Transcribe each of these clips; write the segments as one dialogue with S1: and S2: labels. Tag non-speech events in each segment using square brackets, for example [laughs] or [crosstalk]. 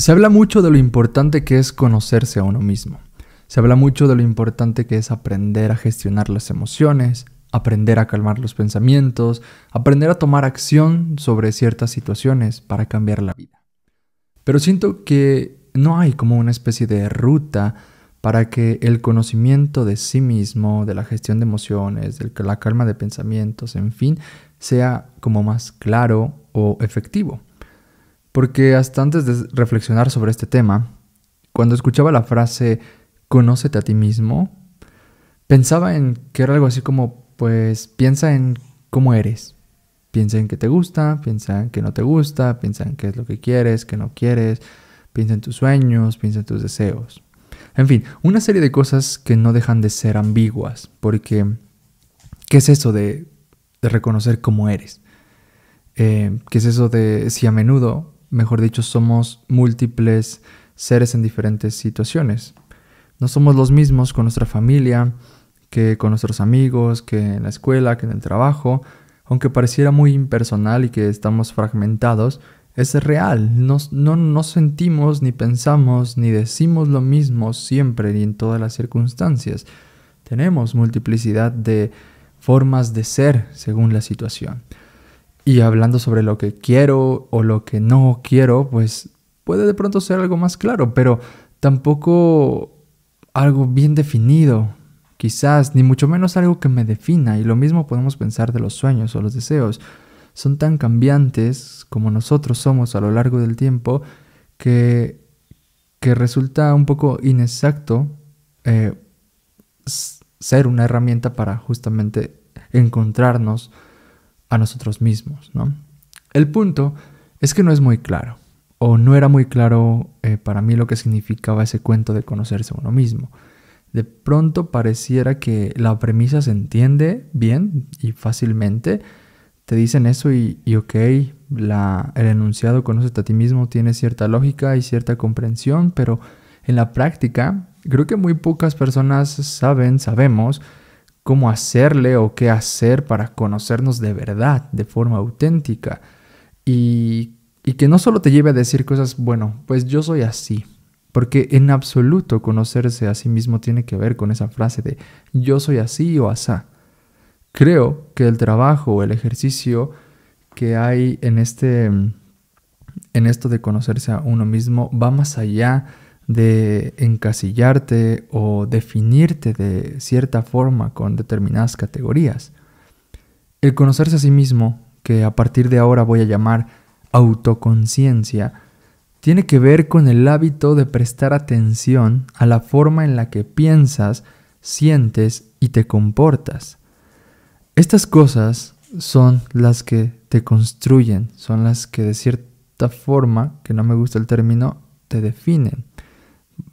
S1: Se habla mucho de lo importante que es conocerse a uno mismo. Se habla mucho de lo importante que es aprender a gestionar las emociones, aprender a calmar los pensamientos, aprender a tomar acción sobre ciertas situaciones para cambiar la vida. Pero siento que no hay como una especie de ruta para que el conocimiento de sí mismo, de la gestión de emociones, de la calma de pensamientos, en fin, sea como más claro o efectivo. Porque hasta antes de reflexionar sobre este tema, cuando escuchaba la frase conócete a ti mismo, pensaba en que era algo así como, pues piensa en cómo eres. Piensa en qué te gusta, piensa en qué no te gusta, piensa en qué es lo que quieres, qué no quieres, piensa en tus sueños, piensa en tus deseos. En fin, una serie de cosas que no dejan de ser ambiguas, porque ¿qué es eso de, reconocer cómo eres? Eh, ¿Qué es eso de si a menudo mejor dicho, somos múltiples seres en diferentes situaciones. No somos los mismos con nuestra familia, que con nuestros amigos, que en la escuela, que en el trabajo. Aunque pareciera muy impersonal y que estamos fragmentados, es real. no nos sentimos, ni pensamos, ni decimos lo mismo siempre y en todas las circunstancias. Tenemos multiplicidad de formas de ser según la situación y hablando sobre lo que quiero o lo que no quiero, pues puede de pronto ser algo más claro, pero tampoco algo bien definido, quizás, ni mucho menos algo que me defina. Y lo mismo podemos pensar de los sueños o los deseos. Son tan cambiantes como nosotros somos a lo largo del tiempo que, que resulta un poco inexacto eh, ser una herramienta para justamente encontrarnos a nosotros mismos, ¿no? El punto es que no es muy claro, o no era muy claro eh, para mí lo que significaba ese cuento de conocerse a uno mismo. De pronto pareciera que la premisa se entiende bien y fácilmente. Te dicen eso y, ok, la, el enunciado conoce a ti mismo tiene cierta lógica y cierta comprensión, pero en la práctica creo que muy pocas personas saben, sabemos cómo hacerle o qué hacer para conocernos de verdad, de forma auténtica. Y, que no solo te lleve a decir cosas, bueno, pues yo soy así. Porque en absoluto conocerse a sí mismo tiene que ver con esa frase de yo soy así o asá. Creo que el trabajo o el ejercicio que hay en este en esto de conocerse a uno mismo va más allá de encasillarte o definirte de cierta forma con determinadas categorías. El conocerse a sí mismo, que a partir de ahora voy a llamar autoconciencia, tiene que ver con el hábito de prestar atención a la forma en la que piensas, sientes y te comportas. Estas cosas son las que te construyen, son las que de cierta forma, que no me gusta el término, te definen.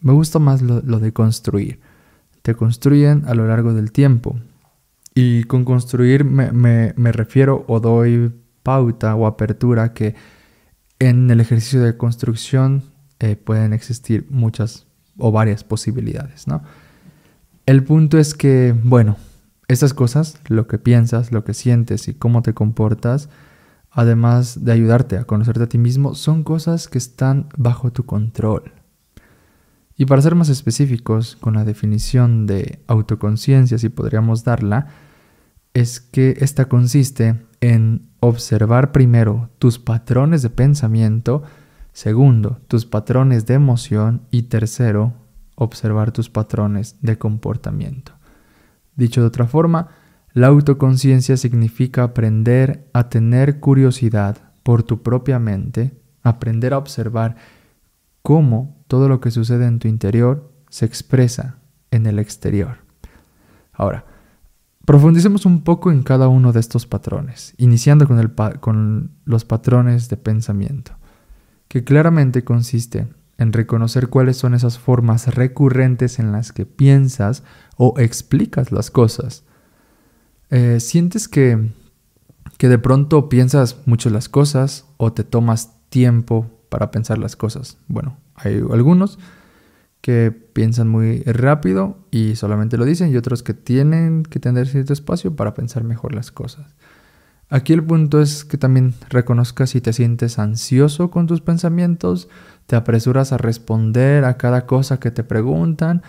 S1: Me gusta más lo, de construir. Te construyen a lo largo del tiempo. Y con construir me, refiero o doy pauta o apertura que en el ejercicio de construcción eh, pueden existir muchas o varias posibilidades, ¿no? El punto es que, bueno, estas cosas, lo que piensas, lo que sientes y cómo te comportas, además de ayudarte a conocerte a ti mismo, son cosas que están bajo tu control. Y para ser más específicos con la definición de autoconciencia, si podríamos darla, es que esta consiste en observar primero tus patrones de pensamiento, segundo, tus patrones de emoción y tercero, observar tus patrones de comportamiento. Dicho de otra forma, la autoconciencia significa aprender a tener curiosidad por tu propia mente, aprender a observar cómo todo lo que sucede en tu interior se expresa en el exterior. Ahora, profundicemos un poco en cada uno de estos patrones, iniciando con, los patrones de pensamiento, que claramente consiste en reconocer cuáles son esas formas recurrentes en las que piensas o explicas las cosas. Eh, sientes que, que de pronto piensas mucho las cosas o te tomas tiempo para pensar las cosas. Bueno, hay algunos que piensan muy rápido y solamente lo dicen y otros que tienen que tener cierto espacio para pensar mejor las cosas. Aquí el punto es que también reconozcas si te sientes ansioso con tus pensamientos, te apresuras a responder a cada cosa que te preguntan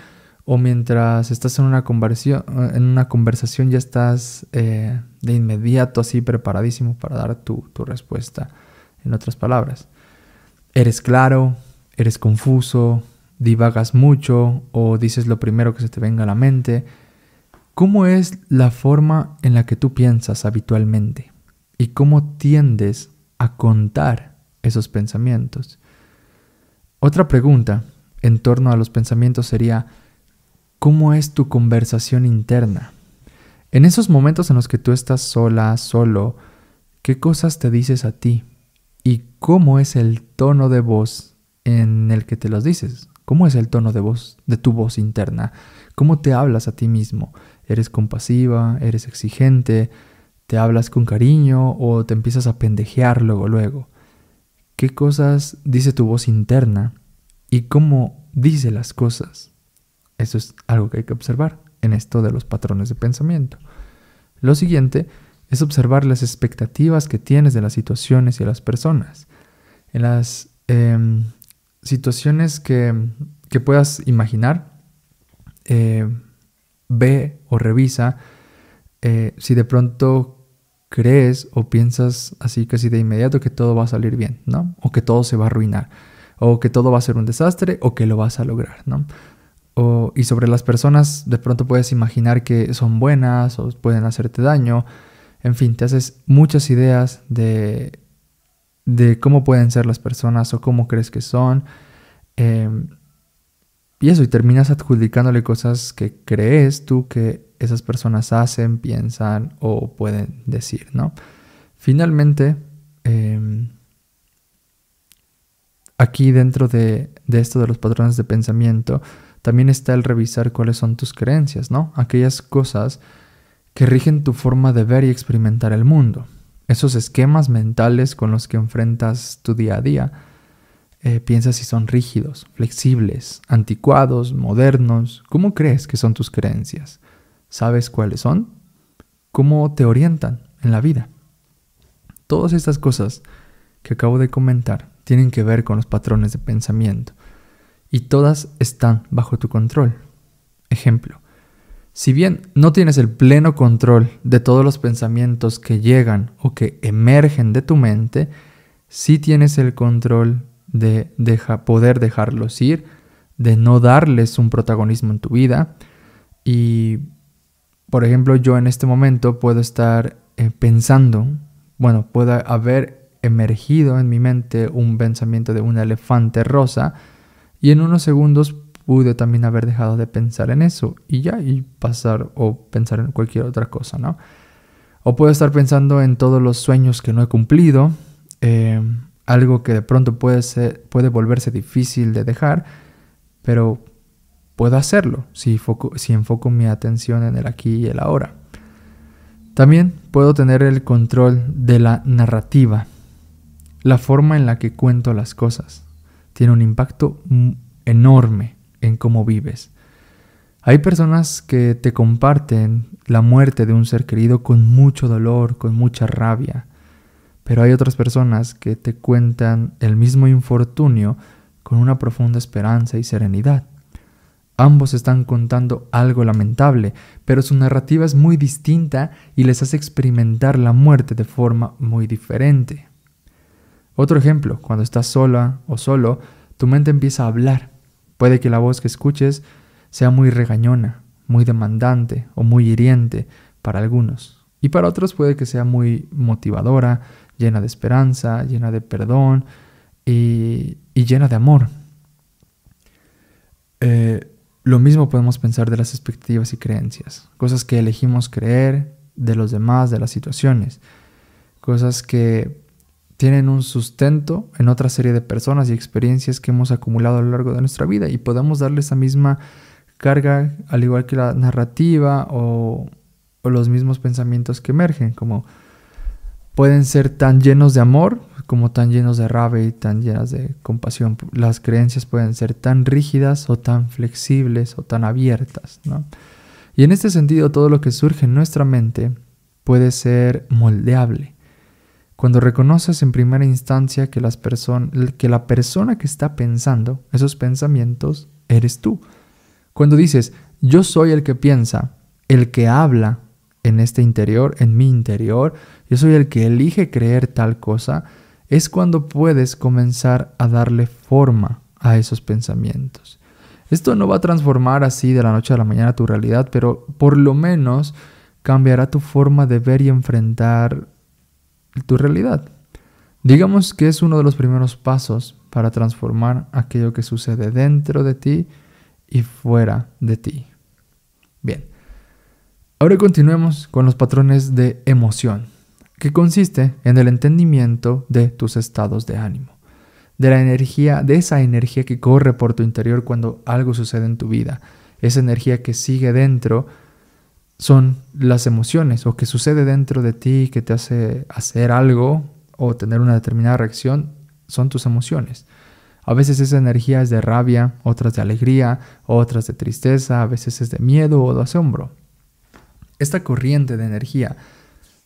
S1: o mientras estás en una conversación, ya estás eh, de inmediato así preparadísimo para dar tu respuesta, en otras palabras eres claro, eres confuso, divagas mucho o dices lo primero que se te venga a la mente. ¿Cómo es la forma en la que tú piensas habitualmente? ¿Y cómo tiendes a contar esos pensamientos? Otra pregunta en torno a los pensamientos sería, ¿cómo es tu conversación interna? En esos momentos en los que tú estás sola, solo, ¿qué cosas te dices a ti y cómo es el tono de voz en el que te los dices. ¿Cómo es el tono de voz, de tu voz interna? ¿Cómo te hablas a ti mismo? ¿Eres compasiva? ¿Eres exigente? ¿Te hablas con cariño o te empiezas a pendejear luego, luego? ¿Qué cosas dice tu voz interna? ¿Y cómo dice las cosas? Eso es algo que hay que observar en esto de los patrones de pensamiento. Lo siguiente es observar las expectativas que tienes de las situaciones y de las personas. En las em, situaciones que, que, puedas imaginar, eh, ve o revisa eh, si de pronto crees o piensas así casi de inmediato que todo va a salir bien, ¿no? O que todo se va a arruinar, o que todo va a ser un desastre, o que lo vas a lograr, ¿no? y sobre las personas, de pronto puedes imaginar que son buenas o pueden hacerte daño, en fin, te haces muchas ideas de, cómo pueden ser las personas o cómo crees que son. Em, y eso, y terminas adjudicándole cosas que crees tú que esas personas hacen, piensan o pueden decir, ¿no? Finalmente, em, aquí dentro de, de, esto de los patrones de pensamiento, también está el revisar cuáles son tus creencias, ¿no? Aquellas cosas que rigen tu forma de ver y experimentar el mundo, esos esquemas mentales con los que enfrentas tu día a día. Eh, piensas si son rígidos, flexibles, anticuados, modernos. ¿Cómo crees que son tus creencias? ¿Sabes cuáles son? ¿Cómo te orientan en la vida? Todas estas cosas que acabo de comentar tienen que ver con los patrones de pensamiento y todas están bajo tu control. Ejemplo, si bien no tienes el pleno control de todos los pensamientos que llegan o que emergen de tu mente, sí tienes el control de poder dejarlos ir, de no darles un protagonismo en tu vida. Y, por ejemplo, yo en este momento puedo estar eh, pensando, bueno, puede haber emergido en mi mente un pensamiento de un elefante rosa y en unos segundos pude también haber dejado de pensar en eso y ya, y pasar o pensar en cualquier otra cosa, ¿no? O puedo estar pensando en todos los sueños que no he cumplido, eh, algo que de pronto puede, ser, puede volverse difícil de dejar, pero puedo hacerlo si, si enfoco mi atención en el aquí y el ahora. También puedo tener el control de la narrativa, la forma en la que cuento las cosas. Tiene un impacto enorme en cómo vives. Hay personas que te comparten la muerte de un ser querido con mucho dolor, con mucha rabia, pero hay otras personas que te cuentan el mismo infortunio con una profunda esperanza y serenidad. Ambos están contando algo lamentable, pero su narrativa es muy distinta y les hace experimentar la muerte de forma muy diferente. Otro ejemplo, cuando estás sola o solo, tu mente empieza a hablar Puede que la voz que escuches sea muy regañona, muy demandante o muy hiriente para algunos. Y para otros puede que sea muy motivadora, llena de esperanza, llena de perdón y, llena de amor. Eh, lo mismo podemos pensar de las expectativas y creencias, cosas que elegimos creer de los demás, de las situaciones, cosas que tienen un sustento en otra serie de personas y experiencias que hemos acumulado a lo largo de nuestra vida y podemos darle esa misma carga, al igual que la narrativa o, los mismos pensamientos que emergen, como pueden ser tan llenos de amor como tan llenos de rabia y tan llenas de compasión. Las creencias pueden ser tan rígidas o tan flexibles o tan abiertas. Y en este sentido, todo lo que surge en nuestra mente puede ser moldeable cuando reconoces en primera instancia que, las que la persona que está pensando esos pensamientos eres tú. Cuando dices, yo soy el que piensa, el que habla en este interior, en mi interior, yo soy el que elige creer tal cosa, es cuando puedes comenzar a darle forma a esos pensamientos. Esto no va a transformar así de la noche a la mañana tu realidad, pero por lo menos cambiará tu forma de ver y enfrentar tu realidad. Digamos que es uno de los primeros pasos para transformar aquello que sucede dentro de ti y fuera de ti. Bien, ahora continuemos con los patrones de emoción, que consiste en el entendimiento de tus estados de ánimo, de la energía, de esa energía que corre por tu interior cuando algo sucede en tu vida, esa energía que sigue dentro son las emociones o que sucede dentro de ti que te hace hacer algo o tener una determinada reacción, son tus emociones. A veces esa energía es de rabia, otras de alegría, otras de tristeza, a veces es de miedo o de asombro. Esta corriente de energía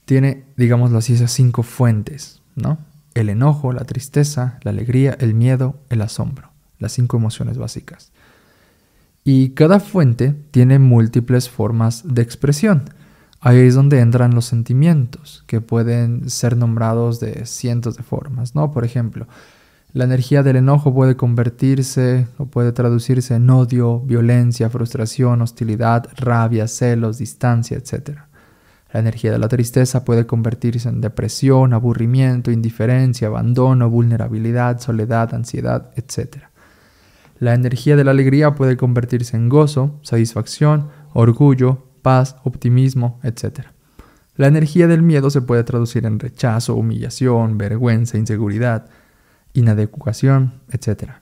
S1: tiene, digámoslo así, esas cinco fuentes, ¿no? El enojo, la tristeza, la alegría, el miedo, el asombro, las cinco emociones básicas. Y cada fuente tiene múltiples formas de expresión. Ahí es donde entran los sentimientos, que pueden ser nombrados de cientos de formas, ¿no? Por ejemplo, la energía del enojo puede convertirse o puede traducirse en odio, violencia, frustración, hostilidad, rabia, celos, distancia, etc. La energía de la tristeza puede convertirse en depresión, aburrimiento, indiferencia, abandono, vulnerabilidad, soledad, ansiedad, etc. La energía de la alegría puede convertirse en gozo, satisfacción, orgullo, paz, optimismo, etc. La energía del miedo se puede traducir en rechazo, humillación, vergüenza, inseguridad, inadecuación, etc.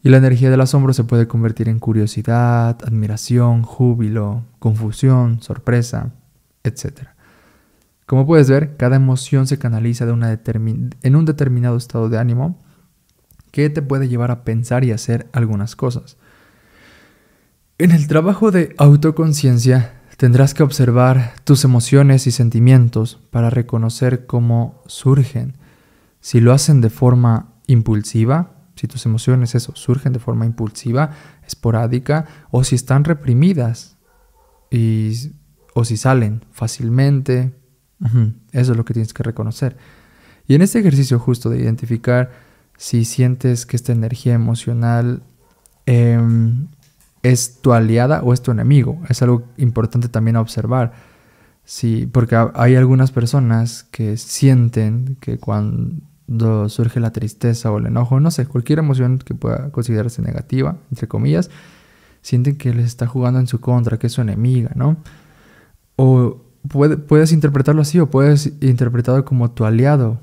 S1: Y la energía del asombro se puede convertir en curiosidad, admiración, júbilo, confusión, sorpresa, etc. Como puedes ver, cada emoción se canaliza en un determinado estado de ánimo que te puede llevar a pensar y hacer algunas cosas. En el trabajo de autoconciencia tendrás que observar tus emociones y sentimientos para reconocer cómo surgen. Si lo hacen de forma impulsiva, si tus emociones eso, surgen de forma impulsiva, esporádica, o si están reprimidas y, o si salen fácilmente, eso es lo que tienes que reconocer. Y en este ejercicio justo de identificar si sientes que esta energía emocional em, es tu aliada o es tu enemigo. Es algo importante también observar. Sí, porque hay algunas personas que sienten que cuando surge la tristeza o el enojo, no sé, cualquier emoción que pueda considerarse negativa, entre comillas, sienten que les está jugando en su contra, que es su enemiga, ¿no? O puedes interpretarlo así o puedes interpretarlo como tu aliado,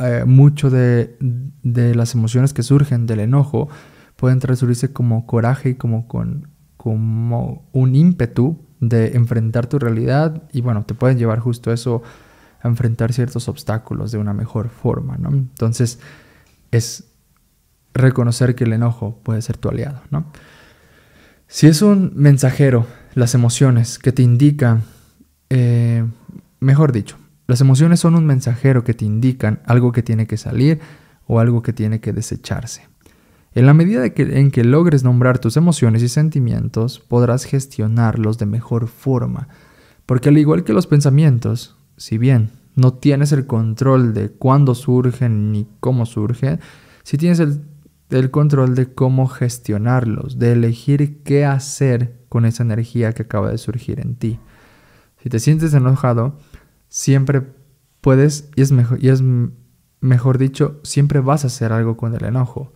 S1: eh, mucho de, las emociones que surgen del enojo pueden traducirse como coraje y como, con, un ímpetu de enfrentar tu realidad y bueno, te pueden llevar justo eso a enfrentar ciertos obstáculos de una mejor forma, Entonces es reconocer que el enojo puede ser tu aliado, Si es un mensajero, las emociones que te indican, eh, mejor dicho, las emociones son un mensajero que te indican algo que tiene que salir o algo que tiene que desecharse. En la medida en que logres nombrar tus emociones y sentimientos, podrás gestionarlos de mejor forma, porque al igual que los pensamientos, si bien no tienes el control de cuándo surgen ni cómo surgen, si tienes el, el control de cómo gestionarlos, de elegir qué hacer con esa energía que acaba de surgir en ti. Si te sientes enojado, siempre puedes, y es, mejor, y es mejor dicho, siempre vas a hacer algo con el enojo.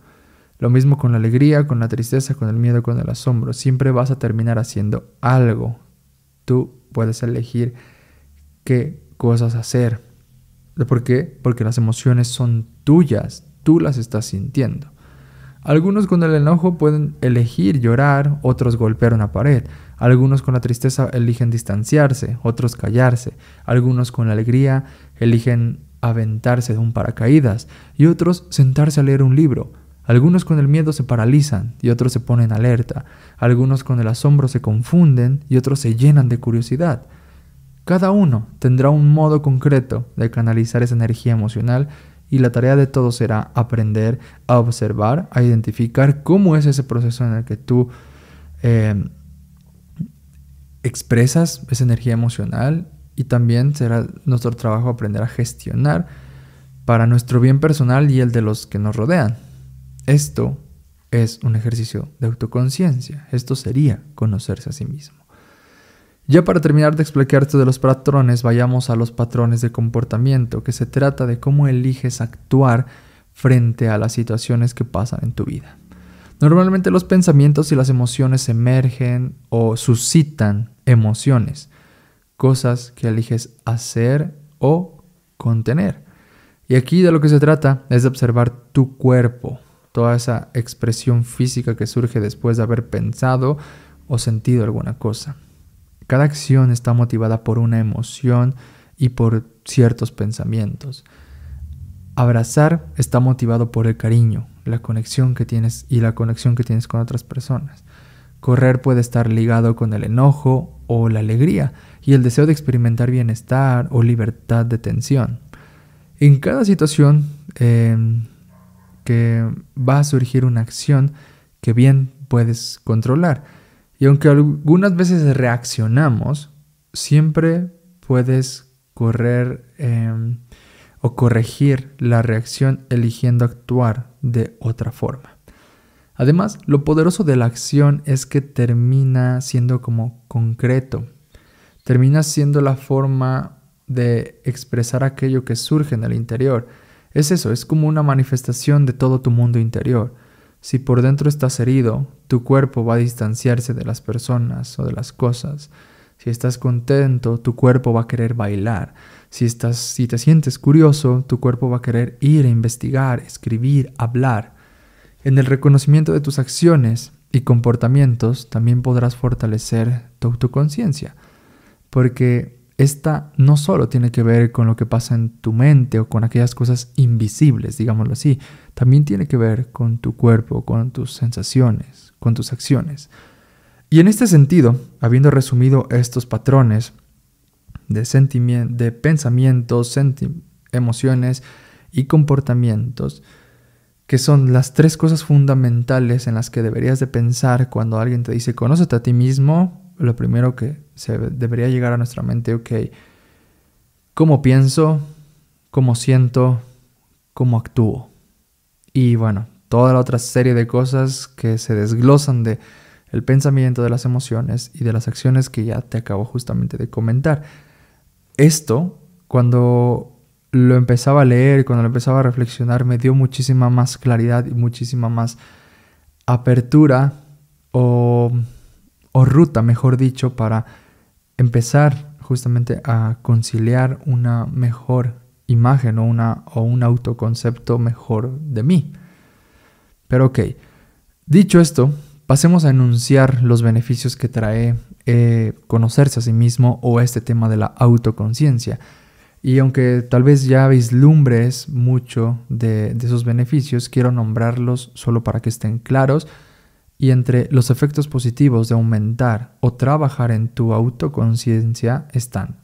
S1: Lo mismo con la alegría, con la tristeza, con el miedo, con el asombro. Siempre vas a terminar haciendo algo. Tú puedes elegir qué cosas hacer. ¿Por qué? Porque las emociones son tuyas, tú las estás sintiendo. Algunos con el enojo pueden elegir llorar, otros golpear una pared, algunos con la tristeza eligen distanciarse, otros callarse. Algunos con la alegría eligen aventarse de un paracaídas y otros sentarse a leer un libro. Algunos con el miedo se paralizan y otros se ponen alerta. Algunos con el asombro se confunden y otros se llenan de curiosidad. Cada uno tendrá un modo concreto de canalizar esa energía emocional y la tarea de todos será aprender a observar, a identificar cómo es ese proceso en el que tú eh, expresas esa energía emocional y también será nuestro trabajo aprender a gestionar para nuestro bien personal y el de los que nos rodean. Esto es un ejercicio de autoconciencia. Esto sería conocerse a sí mismo. Ya para terminar de explicarte de los patrones, vayamos a los patrones de comportamiento, que se trata de cómo eliges actuar frente a las situaciones que pasan en tu vida. Normalmente los pensamientos y las emociones emergen o suscitan emociones, cosas que eliges hacer o contener. Y aquí de lo que se trata es de observar tu cuerpo, toda esa expresión física que surge después de haber pensado o sentido alguna cosa. Cada acción está motivada por una emoción y por ciertos pensamientos. Abrazar está motivado por el cariño, la conexión que tienes y la conexión que tienes con otras personas. Correr puede estar ligado con el enojo o la alegría y el deseo de experimentar bienestar o libertad de tensión. En cada situación eh, que va a surgir una acción que bien puedes controlar. Y aunque algunas veces reaccionamos, siempre puedes correr eh, o corregir la reacción eligiendo actuar de otra forma. Además, lo poderoso de la acción es que termina siendo como concreto, termina siendo la forma de expresar aquello que surge en el interior. Es eso, es como una manifestación de todo tu mundo interior. Si por dentro estás herido, tu cuerpo va a distanciarse de las personas o de las cosas. Si estás contento, tu cuerpo va a querer bailar. Si, estás, si te sientes curioso, tu cuerpo va a querer ir a investigar, escribir, hablar. En el reconocimiento de tus acciones y comportamientos también podrás fortalecer tu autoconciencia, porque esta no solo tiene que ver con lo que pasa en tu mente o con aquellas cosas invisibles, digámoslo así, también tiene que ver con tu cuerpo, con tus sensaciones, con tus acciones. Y en este sentido, habiendo resumido estos patrones, de, de pensamientos, emociones y comportamientos, que son las tres cosas fundamentales en las que deberías de pensar cuando alguien te dice, conócete a ti mismo, lo primero que se debería llegar a nuestra mente, ok, ¿cómo pienso? ¿Cómo siento? ¿Cómo actúo? Y bueno, toda la otra serie de cosas que se desglosan de el pensamiento, de las emociones y de las acciones que ya te acabo justamente de comentar esto, cuando lo empezaba a leer, cuando lo empezaba a reflexionar, me dio muchísima más claridad y muchísima más apertura o, o ruta, mejor dicho, para empezar justamente a conciliar una mejor imagen o, una, o un autoconcepto mejor de mí. Pero ok, dicho esto, pasemos a enunciar los beneficios que trae eh, conocerse a sí mismo o este tema de la autoconciencia. Y aunque tal vez ya vislumbres mucho de, de esos beneficios, quiero nombrarlos solo para que estén claros. Y entre los efectos positivos de aumentar o trabajar en tu autoconciencia están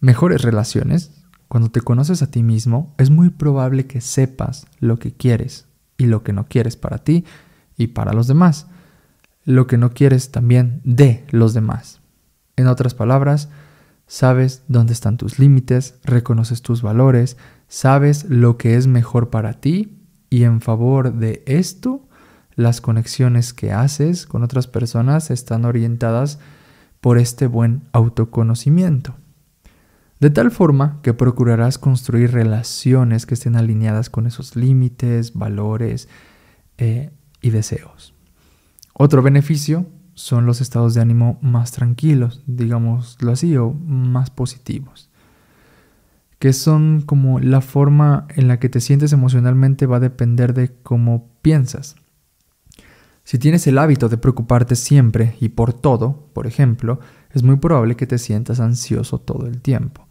S1: mejores relaciones. Cuando te conoces a ti mismo, es muy probable que sepas lo que quieres y lo que no quieres para ti y para los demás lo que no quieres también de los demás. En otras palabras, sabes dónde están tus límites, reconoces tus valores, sabes lo que es mejor para ti y en favor de esto, las conexiones que haces con otras personas están orientadas por este buen autoconocimiento. De tal forma que procurarás construir relaciones que estén alineadas con esos límites, valores eh, y deseos. Otro beneficio son los estados de ánimo más tranquilos, digámoslo así, o más positivos, que son como la forma en la que te sientes emocionalmente va a depender de cómo piensas. Si tienes el hábito de preocuparte siempre y por todo, por ejemplo, es muy probable que te sientas ansioso todo el tiempo.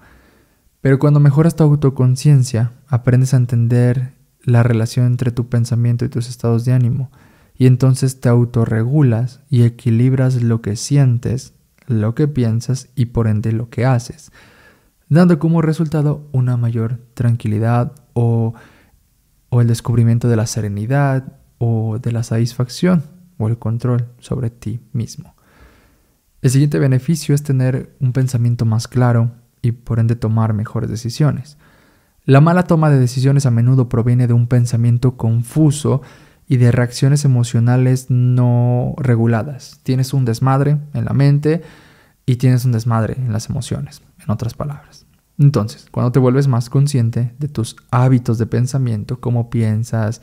S1: Pero cuando mejoras tu autoconciencia, aprendes a entender la relación entre tu pensamiento y tus estados de ánimo, y entonces te autorregulas y equilibras lo que sientes, lo que piensas y por ende lo que haces, dando como resultado una mayor tranquilidad o, o el descubrimiento de la serenidad o de la satisfacción o el control sobre ti mismo. El siguiente beneficio es tener un pensamiento más claro y por ende tomar mejores decisiones. La mala toma de decisiones a menudo proviene de un pensamiento confuso y de reacciones emocionales no reguladas. Tienes un desmadre en la mente y tienes un desmadre en las emociones, en otras palabras. Entonces, cuando te vuelves más consciente de tus hábitos de pensamiento, cómo piensas,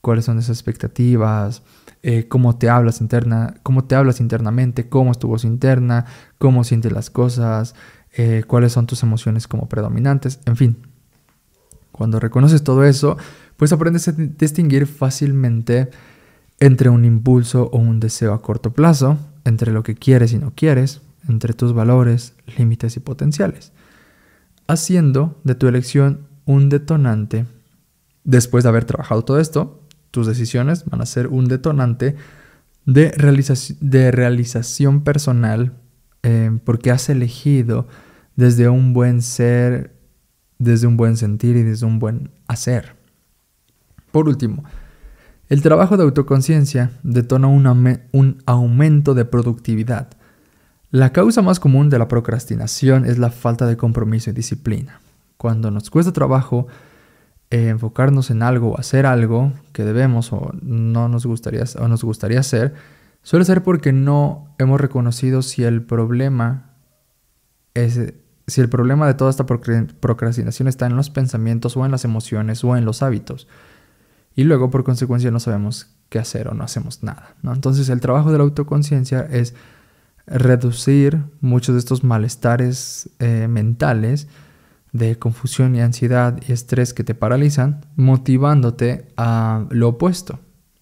S1: cuáles son esas expectativas, eh, cómo te hablas interna, cómo te hablas internamente, cómo es tu voz interna, cómo sientes las cosas, eh, cuáles son tus emociones como predominantes, en fin. Cuando reconoces todo eso, pues aprendes a distinguir fácilmente entre un impulso o un deseo a corto plazo, entre lo que quieres y no quieres, entre tus valores, límites y potenciales, haciendo de tu elección un detonante. Después de haber trabajado todo esto, tus decisiones van a ser un detonante de, realización personal eh, porque has elegido desde un buen ser, desde un buen sentir y desde un buen hacer. Por último, el trabajo de autoconciencia detona un, aumento de productividad. La causa más común de la procrastinación es la falta de compromiso y disciplina. Cuando nos cuesta trabajo eh, enfocarnos en algo o hacer algo que debemos o no nos gustaría o nos gustaría hacer, suele ser porque no hemos reconocido si el problema es si el problema de toda esta procrastinación está en los pensamientos o en las emociones o en los hábitos y luego por consecuencia no sabemos qué hacer o no hacemos nada. Entonces el trabajo de la autoconciencia es reducir muchos de estos malestares eh, mentales de confusión y ansiedad y estrés que te paralizan, motivándote a lo opuesto,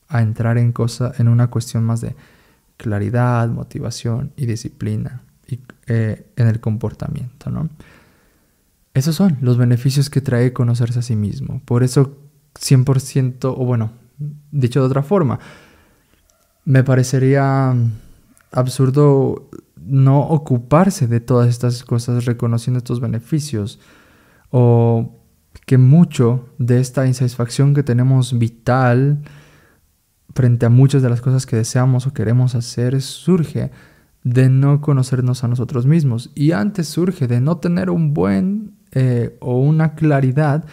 S1: a entrar en, cosa, en una cuestión más de claridad, motivación y disciplina y, eh, en el comportamiento. ¿no? Esos son los beneficios que trae conocerse a sí mismo. Por eso 100%, o bueno, dicho de otra forma, me parecería absurdo no ocuparse de todas estas cosas reconociendo estos beneficios o que mucho de esta insatisfacción que tenemos vital frente a muchas de las cosas que deseamos o queremos hacer surge de no conocernos a nosotros mismos y antes surge de no tener un buen eh, o una claridad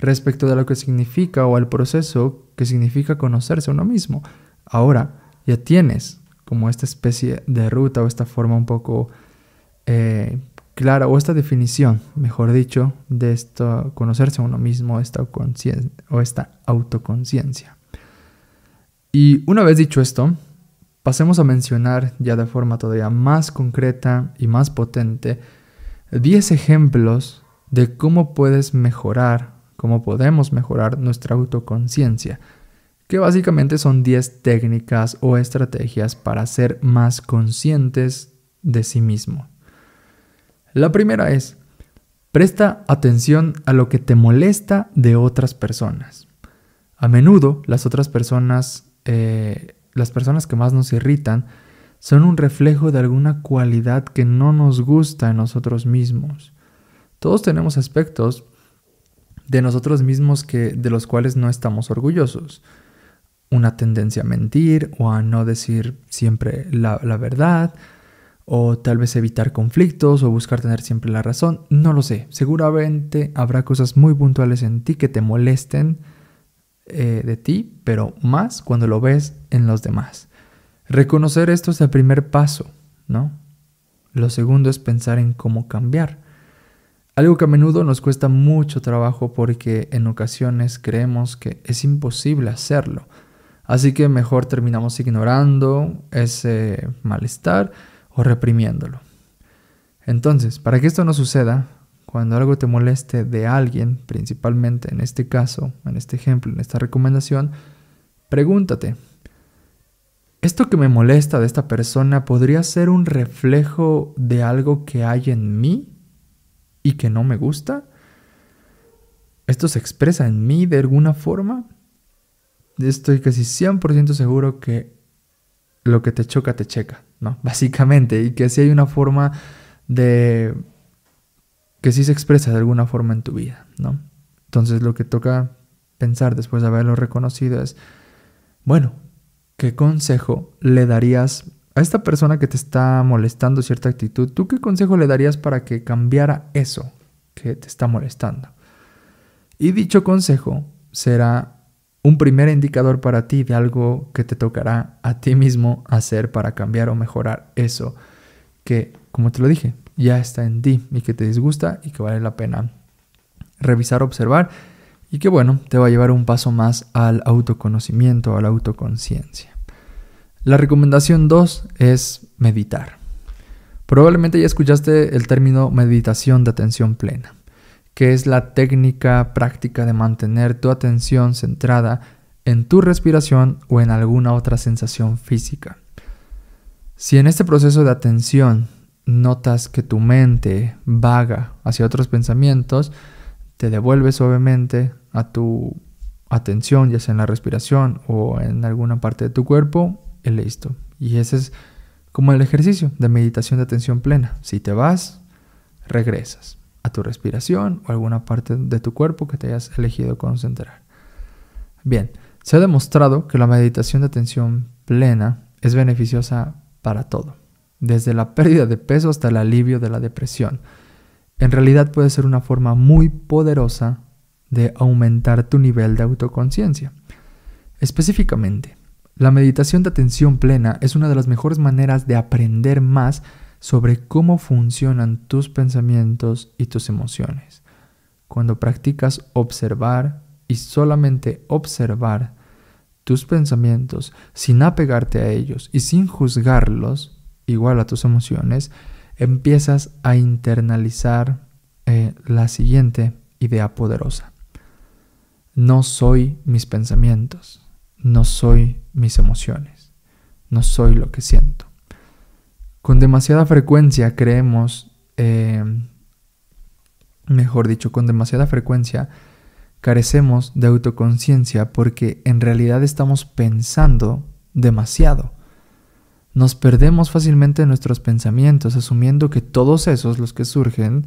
S1: respecto de lo que significa o al proceso que significa conocerse a uno mismo. Ahora ya tienes como esta especie de ruta o esta forma un poco eh, clara o esta definición, mejor dicho, de esto, conocerse a uno mismo esta o esta autoconciencia. Y una vez dicho esto, pasemos a mencionar ya de forma todavía más concreta y más potente 10 ejemplos de cómo puedes mejorar cómo podemos mejorar nuestra autoconciencia, que básicamente son 10 técnicas o estrategias para ser más conscientes de sí mismo. La primera es, presta atención a lo que te molesta de otras personas. A menudo las otras personas, eh, las personas que más nos irritan, son un reflejo de alguna cualidad que no nos gusta en nosotros mismos. Todos tenemos aspectos de nosotros mismos que, de los cuales no estamos orgullosos. Una tendencia a mentir o a no decir siempre la, verdad, o tal vez evitar conflictos o buscar tener siempre la razón, no lo sé. Seguramente habrá cosas muy puntuales en ti que te molesten eh, de ti, pero más cuando lo ves en los demás. Reconocer esto es el primer paso, ¿no? Lo segundo es pensar en cómo cambiar. Algo que a menudo nos cuesta mucho trabajo porque en ocasiones creemos que es imposible hacerlo. Así que mejor terminamos ignorando ese malestar o reprimiéndolo. Entonces, para que esto no suceda, cuando algo te moleste de alguien, principalmente en este caso, en este ejemplo, en esta recomendación, pregúntate, ¿esto que me molesta de esta persona podría ser un reflejo de algo que hay en mí? y que no me gusta, esto se expresa en mí de alguna forma, estoy casi 100% seguro que lo que te choca te checa, ¿no? [laughs] Básicamente, y que si sí hay una forma de... que sí se expresa de alguna forma en tu vida, ¿no? Entonces lo que toca pensar después de haberlo reconocido es, bueno, ¿qué consejo le darías a esta persona que te está molestando cierta actitud, ¿tú qué consejo le darías para que cambiara eso que te está molestando? Y dicho consejo será un primer indicador para ti de algo que te tocará a ti mismo hacer para cambiar o mejorar eso que, como te lo dije, ya está en ti y que te disgusta y que vale la pena revisar, observar y que, bueno, te va a llevar un paso más al autoconocimiento, a la autoconciencia. La recomendación 2 es meditar. Probablemente ya escuchaste el término meditación de atención plena, que es la técnica práctica de mantener tu atención centrada en tu respiración o en alguna otra sensación física. Si en este proceso de atención notas que tu mente vaga hacia otros pensamientos, te devuelve suavemente a tu atención, ya sea en la respiración o en alguna parte de tu cuerpo, y listo. Y ese es como el ejercicio de meditación de atención plena. Si te vas, regresas a tu respiración o alguna parte de tu cuerpo que te hayas elegido concentrar. Bien, se ha demostrado que la meditación de atención plena es beneficiosa para todo, desde la pérdida de peso hasta el alivio de la depresión. En realidad puede ser una forma muy poderosa de aumentar tu nivel de autoconciencia. Específicamente, la meditación de atención plena es una de las mejores maneras de aprender más sobre cómo funcionan tus pensamientos y tus emociones. Cuando practicas observar y solamente observar tus pensamientos sin apegarte a ellos y sin juzgarlos, igual a tus emociones, empiezas a internalizar eh, la siguiente idea poderosa. No soy mis pensamientos, no soy mis emociones, no soy lo que siento. Con demasiada frecuencia creemos, eh, mejor dicho, con demasiada frecuencia carecemos de autoconciencia porque en realidad estamos pensando demasiado. Nos perdemos fácilmente nuestros pensamientos, asumiendo que todos esos, los que surgen,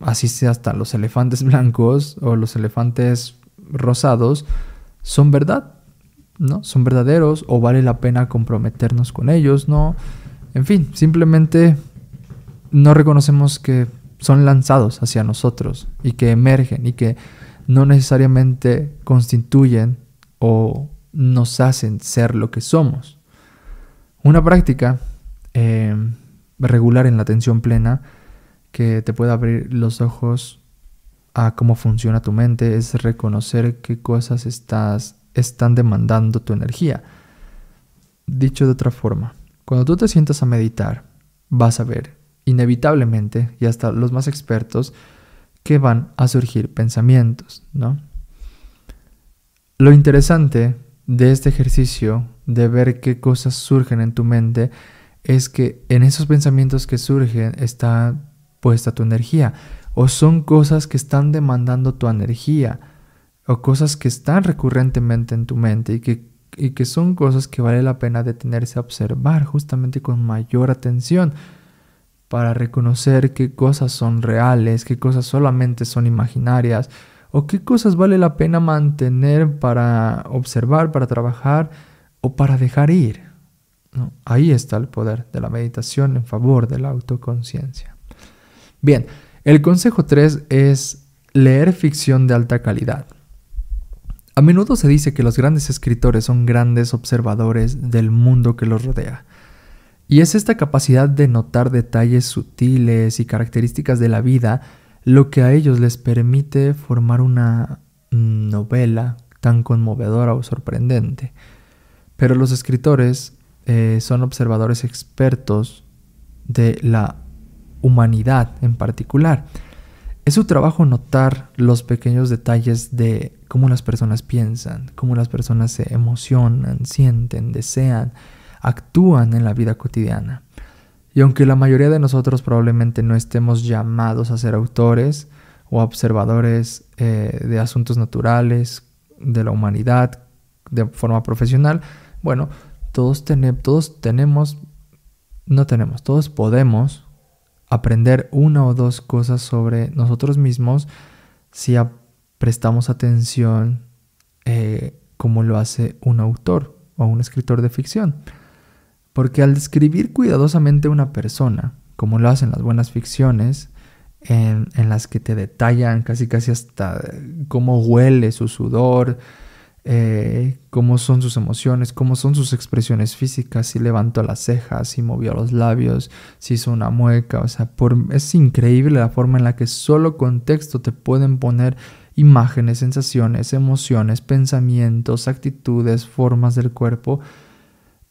S1: así sea hasta los elefantes [laughs] blancos o los elefantes rosados, son verdad. ¿no? Son verdaderos o vale la pena comprometernos con ellos, ¿no? En fin, simplemente no reconocemos que son lanzados hacia nosotros y que emergen y que no necesariamente constituyen o nos hacen ser lo que somos. Una práctica eh, regular en la atención plena que te pueda abrir los ojos a cómo funciona tu mente es reconocer qué cosas estás están demandando tu energía. Dicho de otra forma, cuando tú te sientas a meditar, vas a ver, inevitablemente, y hasta los más expertos, que van a surgir pensamientos, ¿no? Lo interesante de este ejercicio, de ver qué cosas surgen en tu mente, es que en esos pensamientos que surgen está puesta tu energía, o son cosas que están demandando tu energía o cosas que están recurrentemente en tu mente y que, son cosas que vale la pena detenerse a observar justamente con mayor atención para reconocer qué cosas son reales, qué cosas solamente son imaginarias o qué cosas vale la pena mantener para observar, para trabajar o para dejar ir. Ahí está el poder de la meditación en favor de la autoconciencia. Bien, el consejo 3 es leer ficción de alta calidad. A menudo se dice que los grandes escritores son grandes observadores del mundo que los rodea. Y es esta capacidad de notar detalles sutiles y características de la vida lo que a ellos les permite formar una novela tan conmovedora o sorprendente. Pero los escritores eh, son observadores expertos de la humanidad en particular. Es su trabajo notar los pequeños detalles de cómo las personas piensan, cómo las personas se emocionan, sienten, desean, actúan en la vida cotidiana. Y aunque la mayoría de nosotros probablemente no estemos llamados a ser autores o observadores eh, de asuntos naturales, de la humanidad, de forma profesional, bueno, todos, todos tenemos, no tenemos, todos podemos aprender una o dos cosas sobre nosotros mismos si prestamos atención eh, como lo hace un autor o un escritor de ficción. Porque al describir cuidadosamente a una persona, como lo hacen las buenas ficciones, en, en, las que te detallan casi casi hasta eh, cómo huele su sudor, eh, cómo son sus emociones, cómo son sus expresiones físicas, si levantó las cejas, si movió los labios, si hizo una mueca, o sea, es increíble la forma en la que solo con texto te pueden poner imágenes, sensaciones, emociones, pensamientos, actitudes, formas del cuerpo,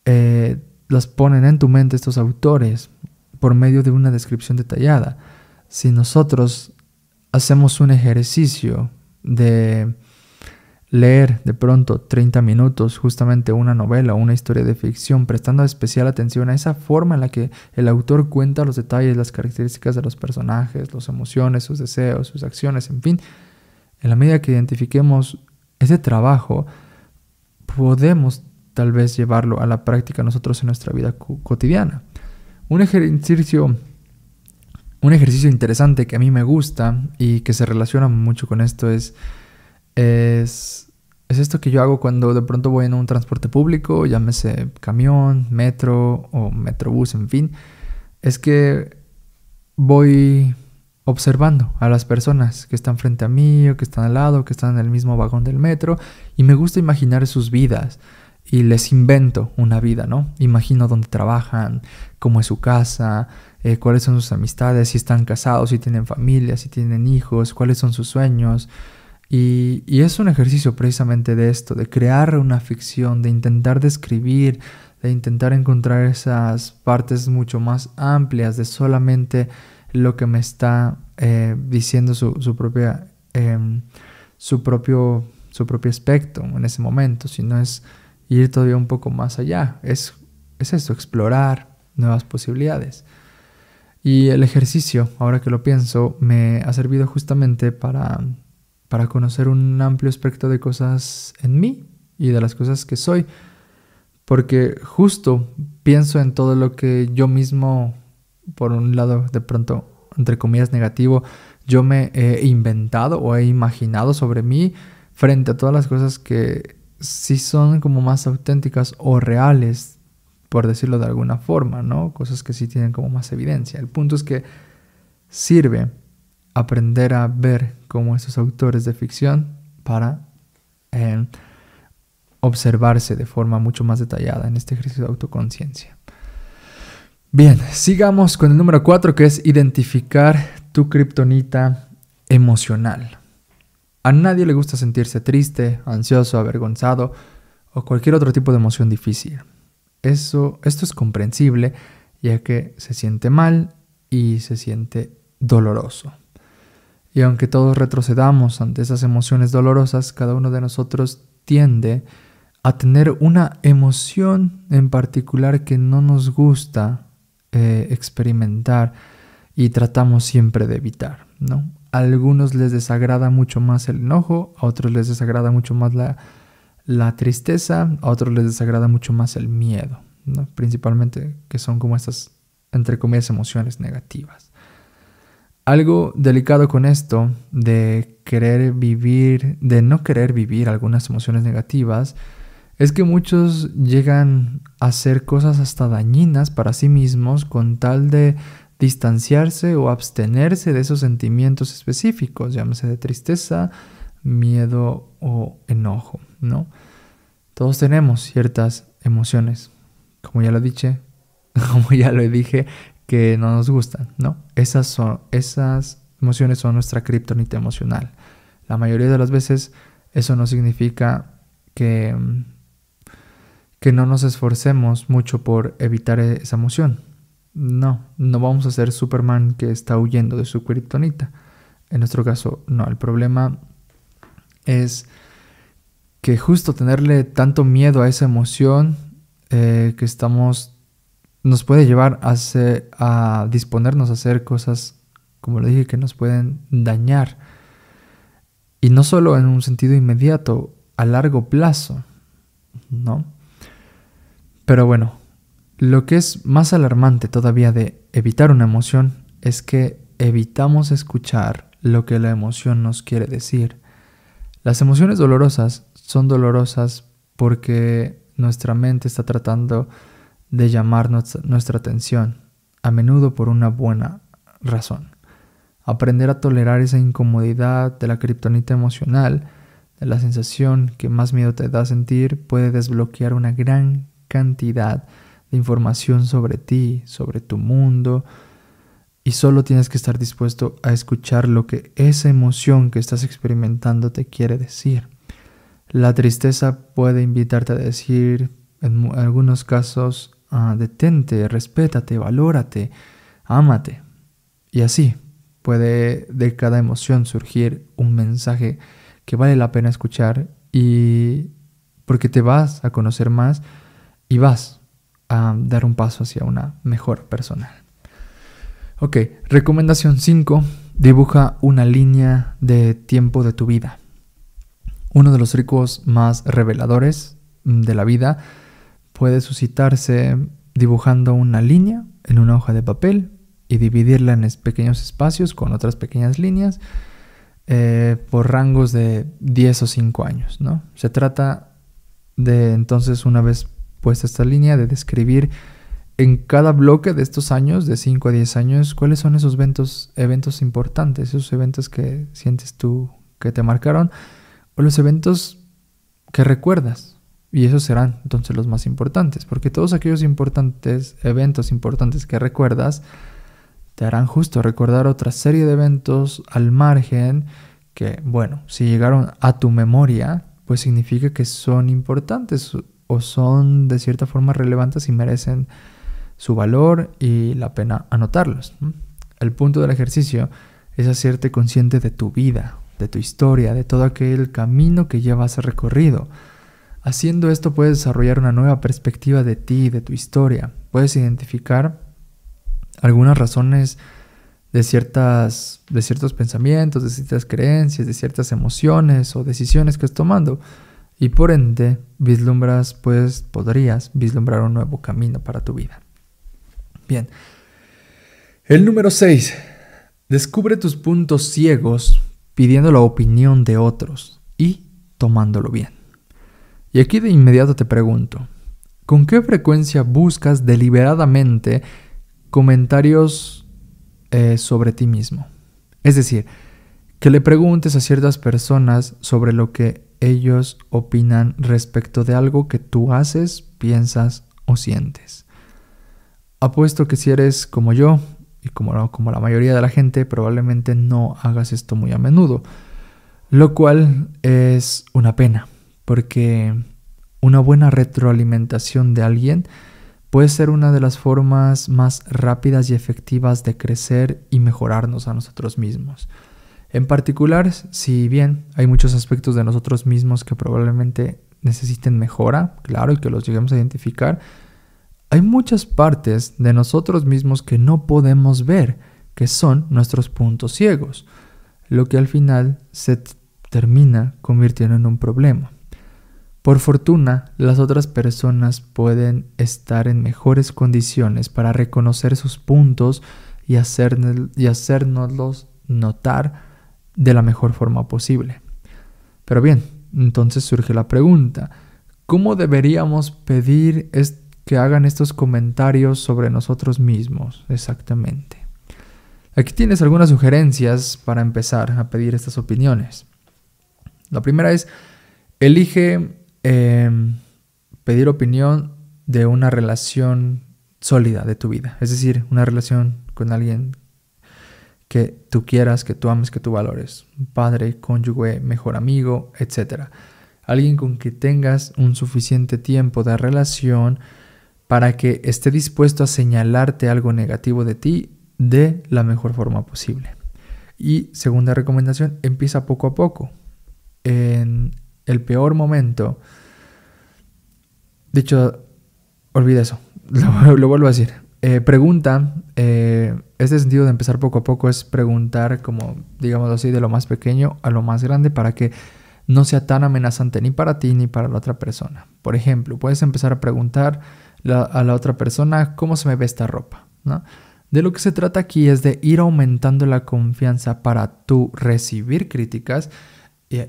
S1: eh, las ponen en tu mente estos autores por medio de una descripción detallada. Si nosotros hacemos un ejercicio de leer de pronto 30 minutos justamente una novela o una historia de ficción, prestando especial atención a esa forma en la que el autor cuenta los detalles, las características de los personajes, las emociones, sus deseos, sus acciones, en fin, en la medida que identifiquemos ese trabajo, podemos tal vez llevarlo a la práctica nosotros en nuestra vida cotidiana. Un ejercicio un ejercicio interesante que a mí me gusta y que se relaciona mucho con esto es, es es esto que yo hago cuando de pronto voy en un transporte público, llámese camión, metro o metrobús, en fin, es que voy observando a las personas que están frente a mí o que están al lado, que están en el mismo vagón del metro y me gusta imaginar sus vidas y les invento una vida, ¿no? Imagino dónde trabajan, cómo es su casa, eh, cuáles son sus amistades, si están casados, si tienen familia, si tienen hijos, cuáles son sus sueños, y, es un ejercicio precisamente de esto, de crear una ficción, de intentar describir, de intentar encontrar esas partes mucho más amplias de solamente lo que me está eh, diciendo su, propia, em, su, propio, su propio en ese momento, sino es ir todavía un poco más allá. Es, es explorar nuevas posibilidades. Y el ejercicio, ahora que lo pienso, me ha servido justamente para para conocer un amplio espectro de cosas en mí y de las cosas que soy, porque justo pienso en todo lo que yo mismo, por un lado, de pronto, entre comillas, negativo, yo me he inventado o he imaginado sobre mí frente a todas las cosas que sí son como más auténticas o reales, por decirlo de alguna forma, ¿no? Cosas que sí tienen como más evidencia. El punto es que sirve aprender a ver como esos autores de ficción para em, observarse de forma mucho más detallada en este ejercicio de autoconciencia. Bien, sigamos con el número 4 que es identificar tu kriptonita emocional. A nadie le gusta sentirse triste, ansioso, avergonzado o cualquier otro tipo de emoción difícil. Eso, esto es comprensible ya que se siente mal y se siente doloroso. Y aunque todos retrocedamos ante esas emociones dolorosas, cada uno de nosotros tiende a tener una emoción en particular que no nos gusta eh, experimentar y tratamos siempre de evitar, ¿no? A algunos les desagrada mucho más el enojo, a otros les desagrada mucho más la, la tristeza, a otros les desagrada mucho más el miedo, principalmente que son como estas, entre comillas, emociones negativas. Algo delicado con esto de querer vivir, de no querer vivir algunas emociones negativas, es que muchos llegan a hacer cosas hasta dañinas para sí mismos con tal de distanciarse o abstenerse de esos sentimientos específicos, llámese de tristeza, miedo o enojo, ¿no? Todos tenemos ciertas emociones, como ya lo dije, [laughs] como ya lo dije, que no nos gustan, ¿no? Esas, son, esas emociones son nuestra criptonita emocional. La mayoría de las veces eso no significa que, que no nos esforcemos mucho por evitar esa emoción. No, no vamos a ser Superman que está huyendo de su criptonita. En nuestro caso, no. El problema es que justo tenerle tanto miedo a esa emoción eh, que estamos nos puede llevar a, disponernos a hacer cosas, como le dije, que nos pueden dañar. Y no solo en un sentido inmediato, a largo plazo, ¿no? Pero bueno, lo que es más alarmante todavía de evitar una emoción es que evitamos escuchar lo que la emoción nos quiere decir. Las emociones dolorosas son dolorosas porque nuestra mente está tratando de llamar nuestra atención, a menudo por una buena razón. Aprender a tolerar esa incomodidad de la criptonita emocional, de la sensación que más miedo te da sentir, puede desbloquear una gran cantidad de información sobre ti, sobre tu mundo, y solo tienes que estar dispuesto a escuchar lo que esa emoción que estás experimentando te quiere decir. La tristeza puede invitarte a decir, en algunos casos, Ah, detente, respétate, valórate, ámate. Y así puede de cada emoción surgir un mensaje que vale la pena escuchar y porque te vas a conocer más y vas a dar un paso hacia una mejor persona. Ok, recomendación 5, dibuja una línea de tiempo de tu vida. Uno de los ricos más reveladores de la vida puede suscitarse dibujando una línea en una hoja de papel y dividirla en pequeños espacios con otras pequeñas líneas eh, por rangos de 10 o 5 años. ¿no? Se trata de entonces, una vez puesta esta línea, de describir en cada bloque de estos años, de 5 a 10 años, cuáles son esos eventos importantes, esos eventos que sientes tú que te marcaron o los eventos que recuerdas, y esos serán entonces los más importantes, porque todos aquellos importantes eventos importantes que recuerdas te harán justo recordar otra serie de eventos al margen que, bueno, si llegaron a tu memoria, pues significa que son importantes o son de cierta forma relevantes y merecen su valor y la pena anotarlos. El punto del ejercicio es hacerte consciente de tu vida, de tu historia, de todo aquel camino que llevas recorrido Haciendo esto puedes desarrollar una nueva perspectiva de ti, de tu historia. Puedes identificar algunas razones de, ciertas, de ciertos pensamientos, de ciertas creencias, de ciertas emociones o decisiones que estás tomando. Y por ende, vislumbras, pues podrías vislumbrar un nuevo camino para tu vida. Bien. El número 6. Descubre tus puntos ciegos pidiendo la opinión de otros y tomándolo bien. Y aquí de inmediato te pregunto, ¿con qué frecuencia buscas deliberadamente comentarios eh, sobre ti mismo? Es decir, que le preguntes a ciertas personas sobre lo que ellos opinan respecto de algo que tú haces, piensas o sientes. Apuesto que si eres como yo, y como la mayoría de la gente, probablemente no hagas esto muy a menudo, lo cual es una pena porque una buena retroalimentación de alguien puede ser una de las formas más rápidas y efectivas de crecer y mejorarnos a nosotros mismos. En particular, si bien hay muchos aspectos de nosotros mismos que probablemente necesiten mejora, claro, y que los lleguemos a identificar, hay muchas partes de nosotros mismos que no podemos ver, que son nuestros puntos ciegos, lo que al final se termina convirtiendo en un problema. Por fortuna, las otras personas pueden estar en mejores condiciones para reconocer sus puntos y, hacernos, y hacernoslos notar de la mejor forma posible. Pero bien, entonces surge la pregunta, ¿cómo deberíamos pedir que hagan estos comentarios sobre nosotros mismos exactamente? Aquí tienes algunas sugerencias para empezar a pedir estas opiniones. La primera es, elige Em, pedir opinión de una relación sólida de tu vida. Es decir, una relación con alguien que tú quieras, que tú ames, que tú valores. Padre, cónyuge, mejor amigo, etc. Alguien con que tengas un suficiente tiempo de relación para que esté dispuesto a señalarte algo negativo de ti de la mejor forma posible. Y segunda recomendación, empieza poco a poco. En el peor momento, dicho, olvida eso, [laughs] lo, vuelvo a decir. Eh, pregunta, eh, este sentido de empezar poco a poco es preguntar como, digamos así, de lo más pequeño a lo más grande para que no sea tan amenazante ni para ti ni para la otra persona. Por ejemplo, puedes empezar a preguntar a la otra persona cómo se me ve esta ropa. De lo que se trata aquí es de ir aumentando la confianza para tú recibir críticas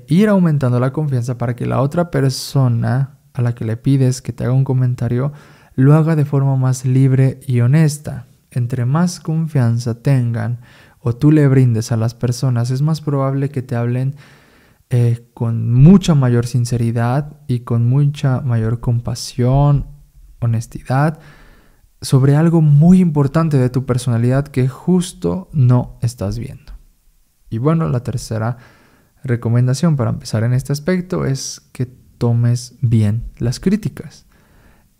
S1: ir aumentando la confianza para que la otra persona a la que le pides que te haga un comentario lo haga de forma más libre y honesta. Entre más confianza tengan o tú le brindes a las personas, es más probable que te hablen eh, con mucha mayor sinceridad y con mucha mayor compasión, honestidad, sobre algo muy importante de tu personalidad que justo no estás viendo. Y bueno, la tercera recomendación para empezar en este aspecto es que tomes bien las críticas.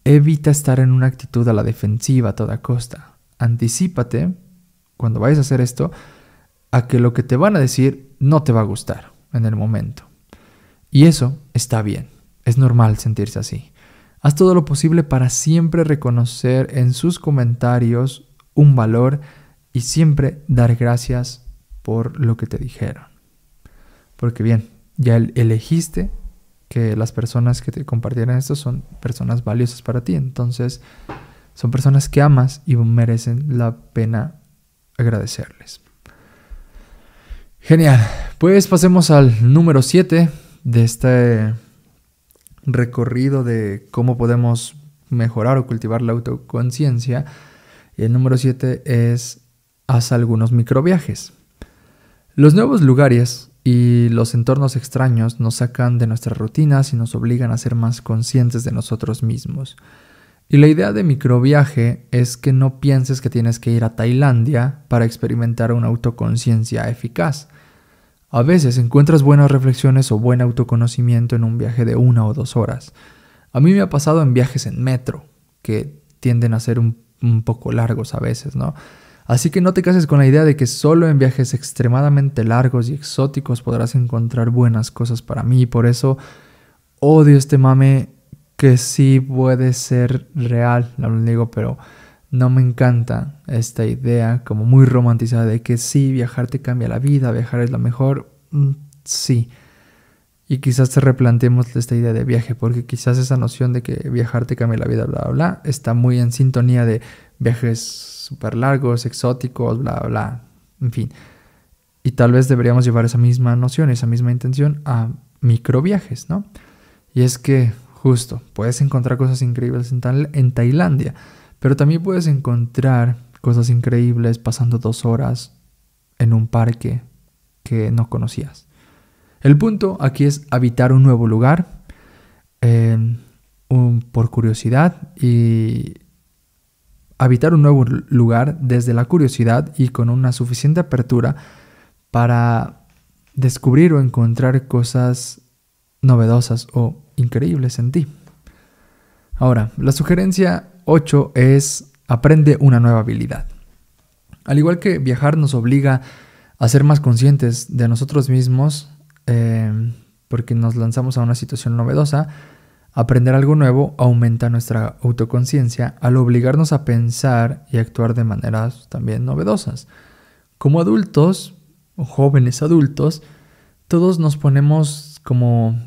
S1: Evita estar en una actitud a la defensiva a toda costa. Anticípate, cuando vayas a hacer esto, a que lo que te van a decir no te va a gustar en el momento. Y eso está bien, es normal sentirse así. Haz todo lo posible para siempre reconocer en sus comentarios un valor y siempre dar gracias por lo que te dijeron. Porque bien, ya elegiste que las personas que te compartieran esto son personas valiosas para ti. Entonces, son personas que amas y merecen la pena agradecerles. Genial. Pues pasemos al número 7 de este recorrido de cómo podemos mejorar o cultivar la autoconciencia. Y el número 7 es haz algunos microviajes. Los nuevos lugares y los entornos extraños nos sacan de nuestras rutinas y nos obligan a ser más conscientes de nosotros mismos. Y la idea de microviaje es que no pienses que tienes que ir a Tailandia para experimentar una autoconciencia eficaz. A veces encuentras buenas reflexiones o buen autoconocimiento en un viaje de una o dos horas. A mí me ha pasado en viajes en metro, que tienden a ser un, un poco largos a veces, ¿no? Así que no te cases con la idea de que solo en viajes extremadamente largos y exóticos podrás encontrar buenas cosas para mí. Por eso odio este mame que sí puede ser real, lo digo, pero no me encanta esta idea como muy romantizada de que sí, viajar te cambia la vida, viajar es lo mejor. Mm, sí. Y quizás te replanteemos esta idea de viaje, porque quizás esa noción de que viajar te cambia la vida, bla, bla, bla, está muy en sintonía de viajes súper largos, exóticos, bla, bla, en fin. Y tal vez deberíamos llevar esa misma noción, esa misma intención a microviajes, ¿no? Y es que, justo, puedes encontrar cosas increíbles en, Tailandia, pero también puedes encontrar cosas increíbles pasando dos horas en un parque que no conocías. El punto aquí es habitar un nuevo lugar eh, por curiosidad y habitar un nuevo lugar desde la curiosidad y con una suficiente apertura para descubrir o encontrar cosas novedosas o increíbles en ti. Ahora, la sugerencia 8 es aprende una nueva habilidad. Al igual que viajar nos obliga a ser más conscientes de nosotros mismos, eh, porque nos lanzamos a una situación novedosa, Aprender algo nuevo aumenta nuestra autoconciencia al obligarnos a pensar y actuar de maneras también novedosas. Como adultos, jóvenes adultos, todos nos ponemos como...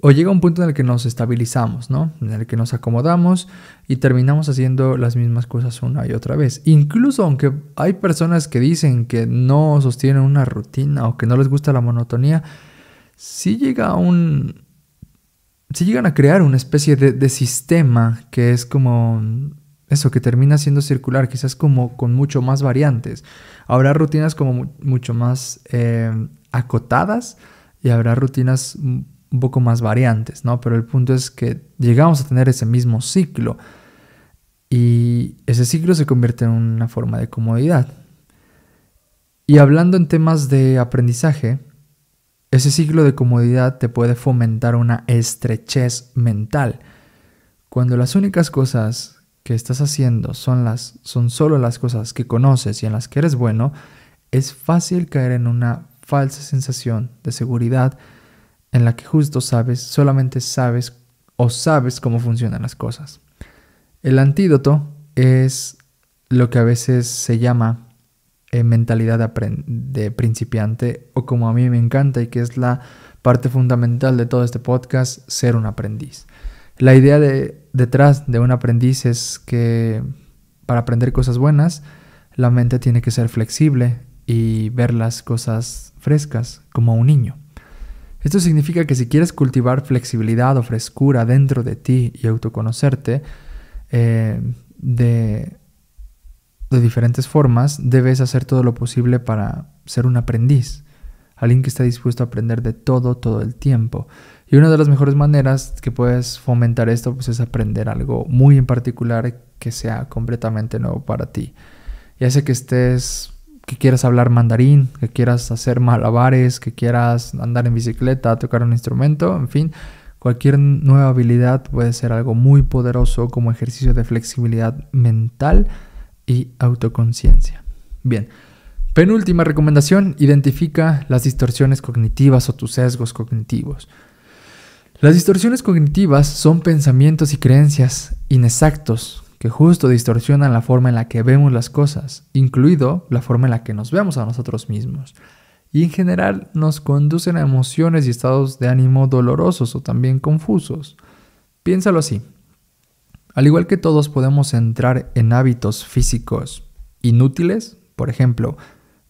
S1: o llega un punto en el que nos estabilizamos, ¿no? En el que nos acomodamos y terminamos haciendo las mismas cosas una y otra vez. Incluso aunque hay personas que dicen que no sostienen una rutina o que no les gusta la monotonía, sí llega un, se llegan a crear una especie de, sistema que es como eso, que termina siendo circular, quizás como con mucho más variantes. Habrá rutinas como mucho más eh, acotadas y habrá rutinas un poco más variantes, ¿no? Pero el punto es que llegamos a tener ese mismo ciclo y ese ciclo se convierte en una forma de comodidad. Y hablando en temas de aprendizaje, ese ciclo de comodidad te puede fomentar una estrechez mental. Cuando las únicas cosas que estás haciendo son las son solo las cosas que conoces y en las que eres bueno, es fácil caer en una falsa sensación de seguridad en la que justo sabes, solamente sabes o sabes cómo funcionan las cosas. El antídoto es lo que a veces se llama eh, mentalidad de, principiante o como a mí me encanta y que es la parte fundamental de todo este podcast, ser un aprendiz. La idea de, detrás de un aprendiz es que para aprender cosas buenas, la mente tiene que ser flexible y ver las cosas frescas como un niño. Esto significa que si quieres cultivar flexibilidad o frescura dentro de ti y autoconocerte, eh, de de diferentes formas, debes hacer todo lo posible para ser un aprendiz, alguien que está dispuesto a aprender de todo, todo el tiempo. Y una de las mejores maneras que puedes fomentar esto pues, es aprender algo muy en particular que sea completamente nuevo para ti. Ya sea que estés, que quieras hablar mandarín, que quieras hacer malabares, que quieras andar en bicicleta, tocar un instrumento, en fin, cualquier nueva habilidad puede ser algo muy poderoso como ejercicio de flexibilidad mental y autoconciencia. Bien, penúltima recomendación, identifica las distorsiones cognitivas o tus sesgos cognitivos. Las distorsiones cognitivas son pensamientos y creencias inexactos que justo distorsionan la forma en la que vemos las cosas, incluido la forma en la que nos vemos a nosotros mismos. Y en general nos conducen a emociones y estados de ánimo dolorosos o también confusos. Piénsalo así, al igual que todos podemos entrar en hábitos físicos inútiles, por ejemplo,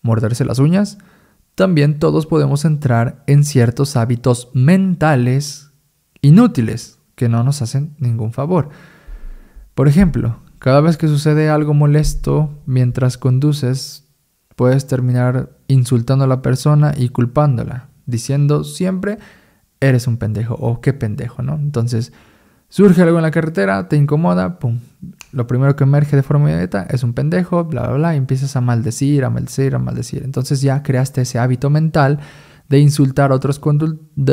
S1: morderse las uñas, también todos podemos entrar en ciertos hábitos mentales inútiles que no nos hacen ningún favor. Por ejemplo, cada vez que sucede algo molesto mientras conduces, puedes terminar insultando a la persona y culpándola, diciendo siempre, eres un pendejo o qué pendejo, ¿no? Entonces, Surge algo en la carretera, te incomoda, pum. Lo primero que emerge de forma inmediata es un pendejo, bla, bla, bla, y empiezas a maldecir, a maldecir, a maldecir. Entonces ya creaste ese hábito mental de insultar a otros,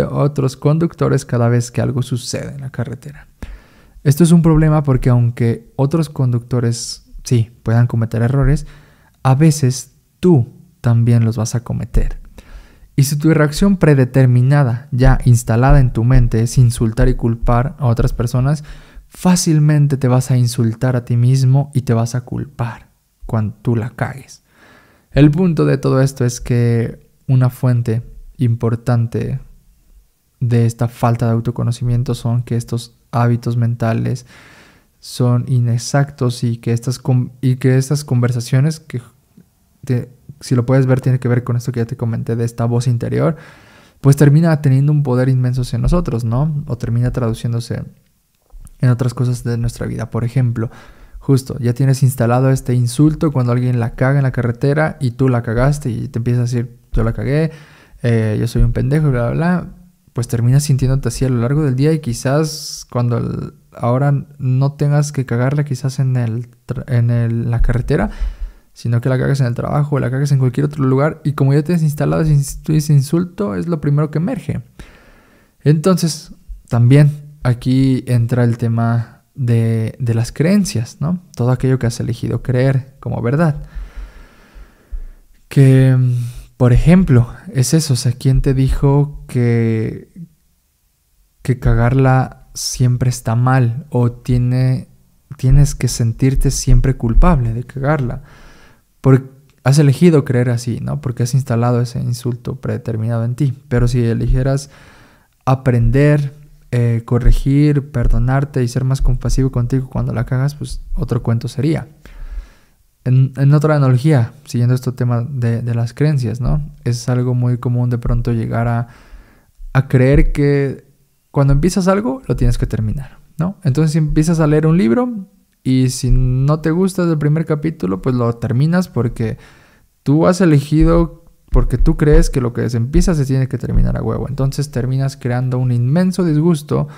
S1: otros conductores cada vez que algo sucede en la carretera. Esto es un problema porque aunque otros conductores sí puedan cometer errores, a veces tú también los vas a cometer. Y si tu reacción predeterminada, ya instalada en tu mente, es insultar y culpar a otras personas, fácilmente te vas a insultar a ti mismo y te vas a culpar cuando tú la cagues. El punto de todo esto es que una fuente importante de esta falta de autoconocimiento son que estos hábitos mentales son inexactos y que estas, y que estas conversaciones que te si lo puedes ver, tiene que ver con esto que ya te comenté de esta voz interior, pues termina teniendo un poder inmenso en nosotros, ¿no? O termina traduciéndose en otras cosas de nuestra vida. Por ejemplo, justo, ya tienes instalado este insulto cuando alguien la caga en la carretera y tú la cagaste y te empiezas a decir, yo la cagué, eh, yo soy un pendejo, bla, bla, bla, pues terminas sintiéndote así a lo largo del día y quizás cuando ahora no tengas que cagarla quizás en, el, en la carretera, sino que la cagas en el trabajo, la cagas en cualquier otro lugar y como ya te has instalado ese insulto, es lo primero que emerge. Entonces, también aquí entra el tema de, las creencias, ¿no? Todo aquello que has elegido creer como verdad. Que, por ejemplo, es eso, o sea, ¿quién te dijo que, que cagarla siempre está mal o tiene, tienes que sentirte siempre culpable de cagarla? Porque has elegido creer así, ¿no? Porque has instalado ese insulto predeterminado en ti. Pero si eligieras aprender, eh, corregir, perdonarte y ser más compasivo contigo cuando la cagas, pues otro cuento sería. En, otra analogía, siguiendo este tema de, las creencias, ¿no? Es algo muy común de pronto llegar a, a creer que cuando empiezas algo, lo tienes que terminar, ¿no? Entonces, si empiezas a leer un libro, y si no te gusta el primer capítulo, pues lo terminas porque tú has elegido, porque tú crees que lo que se empieza se tiene que terminar a huevo. Entonces terminas creando un inmenso disgusto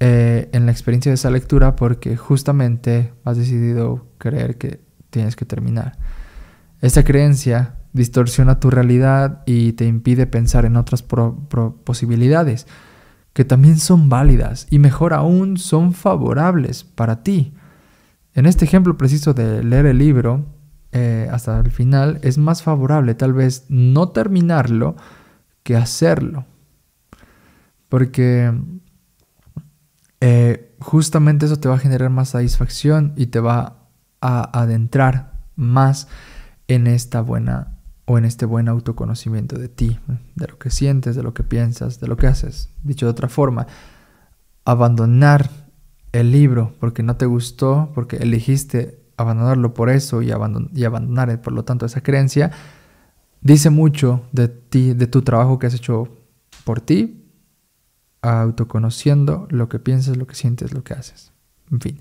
S1: eh, en la experiencia de esa lectura porque justamente has decidido creer que tienes que terminar. Esta creencia distorsiona tu realidad y te impide pensar en otras posibilidades que también son válidas y mejor aún son favorables para ti. En este ejemplo preciso de leer el libro eh, hasta el final, es más favorable tal vez no terminarlo que hacerlo. Porque eh, justamente eso te va a generar más satisfacción y te va a adentrar más en esta buena o en este buen autoconocimiento de ti, de lo que sientes, de lo que piensas, de lo que haces. Dicho de otra forma, abandonar el libro porque no te gustó, porque elegiste abandonarlo por eso y, y abandonar, eh, por lo tanto, esa creencia, dice mucho de ti, de tu trabajo que has hecho por ti, autoconociendo lo que piensas, lo que sientes, lo que haces. En fin.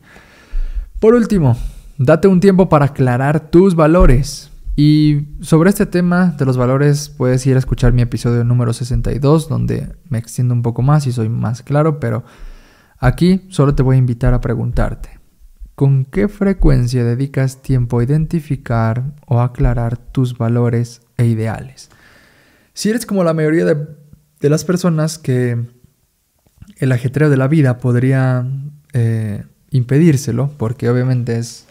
S1: Por último, date un tiempo para aclarar tus valores. Y sobre este tema de los valores puedes ir a escuchar mi episodio número 62, donde me extiendo un poco más y soy más claro, pero Aquí solo te voy a invitar a preguntarte, ¿con qué frecuencia dedicas tiempo a identificar o aclarar tus valores e ideales? Si eres como la mayoría de, las personas que el ajetreo de la vida podría eh, impedírselo, porque obviamente es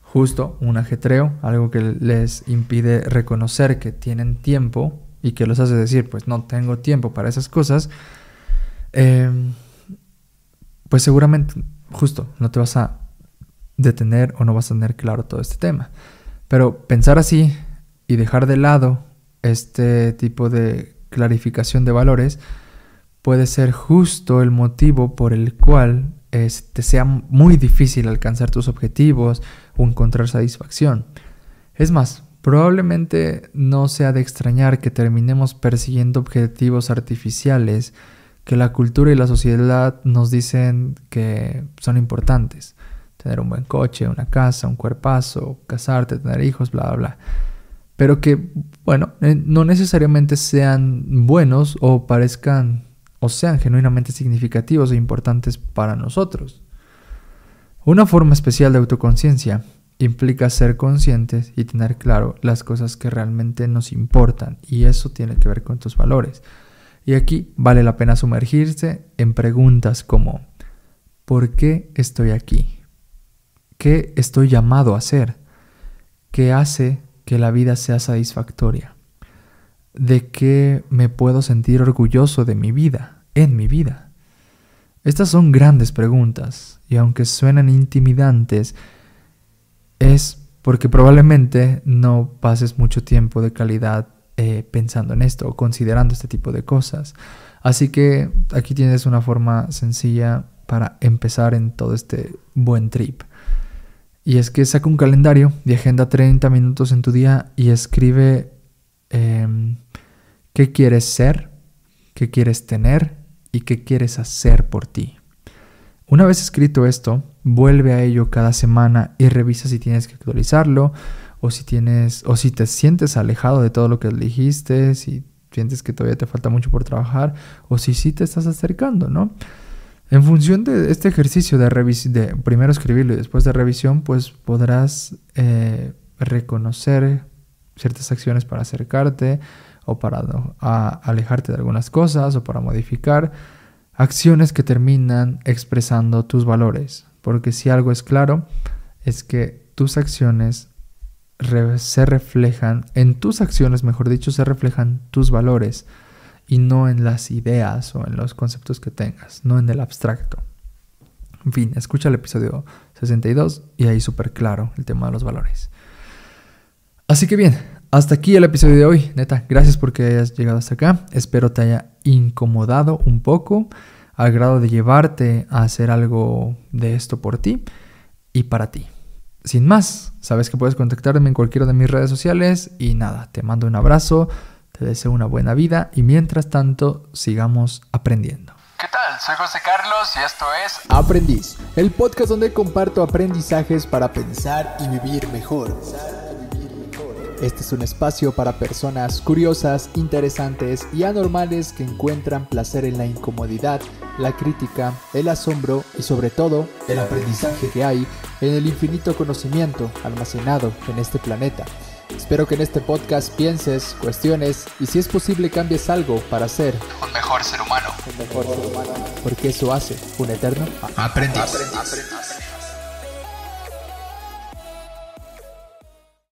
S1: justo un ajetreo, algo que les impide reconocer que tienen tiempo y que los hace decir, pues no tengo tiempo para esas cosas, eh, pues seguramente, justo, no te vas a detener o no vas a tener claro todo este tema. Pero pensar así y dejar de lado este tipo de clarificación de valores puede ser justo el motivo por el cual te este, sea muy difícil alcanzar tus objetivos o encontrar satisfacción. Es más, probablemente no sea de extrañar que terminemos persiguiendo objetivos artificiales que la cultura y la sociedad nos dicen que son importantes. Tener un buen coche, una casa, un cuerpazo, casarte, tener hijos, bla, bla, bla. Pero que, bueno, eh, no necesariamente sean buenos o parezcan o sean genuinamente significativos e importantes para nosotros. Una forma especial de autoconciencia implica ser conscientes y tener claro las cosas que realmente nos importan y eso tiene que ver con tus valores. Y aquí vale la pena sumergirse en preguntas como ¿por qué estoy aquí? ¿Qué estoy llamado a hacer? ¿Qué hace que la vida sea satisfactoria? ¿De qué me puedo sentir orgulloso de mi vida, en mi vida? Estas son grandes preguntas y aunque suenan intimidantes, es porque probablemente no pases mucho tiempo de calidad eh, pensando en esto o considerando este tipo de cosas. Así que aquí tienes una forma sencilla para empezar en todo este buen trip. Y es que saca un calendario de agenda 30 minutos en tu día y escribe em, qué quieres ser, qué quieres tener y qué quieres hacer por ti. Una vez escrito esto, vuelve a ello cada semana y revisa si tienes que actualizarlo o si tienes, o si te sientes alejado de todo lo que dijiste, si sientes que todavía te falta mucho por trabajar, o si sí te estás acercando, ¿no? En función de este ejercicio de, de primero escribirlo y después de revisión, pues podrás eh, reconocer ciertas acciones para acercarte o para alejarte de algunas cosas o para modificar acciones que terminan expresando tus valores. Porque si algo es claro, es que tus acciones se reflejan, en tus acciones, mejor dicho, se reflejan tus valores y no en las ideas o en los conceptos que tengas, no en el abstracto. En fin, escucha el episodio 62 y ahí súper claro el tema de los valores. Así que bien, hasta aquí el episodio de hoy. Neta, gracias porque hayas llegado hasta acá. Espero te haya incomodado un poco al grado de llevarte a hacer algo de esto por ti y para ti sin más, sabes que puedes contactarme en cualquiera de mis redes sociales y nada, te mando un abrazo, te deseo una buena vida y mientras tanto sigamos aprendiendo. ¿Qué tal? Soy José Carlos y esto es Aprendiz, el podcast donde comparto aprendizajes para pensar y vivir mejor. Este es un espacio para personas curiosas, interesantes y anormales que encuentran placer en la incomodidad la crítica, el asombro y sobre todo el aprendizaje que hay en el infinito conocimiento almacenado en este planeta. Espero que en este podcast pienses, cuestiones y si es posible cambies algo para ser un mejor ser humano. Porque eso hace un eterno aprendiz. aprendiz.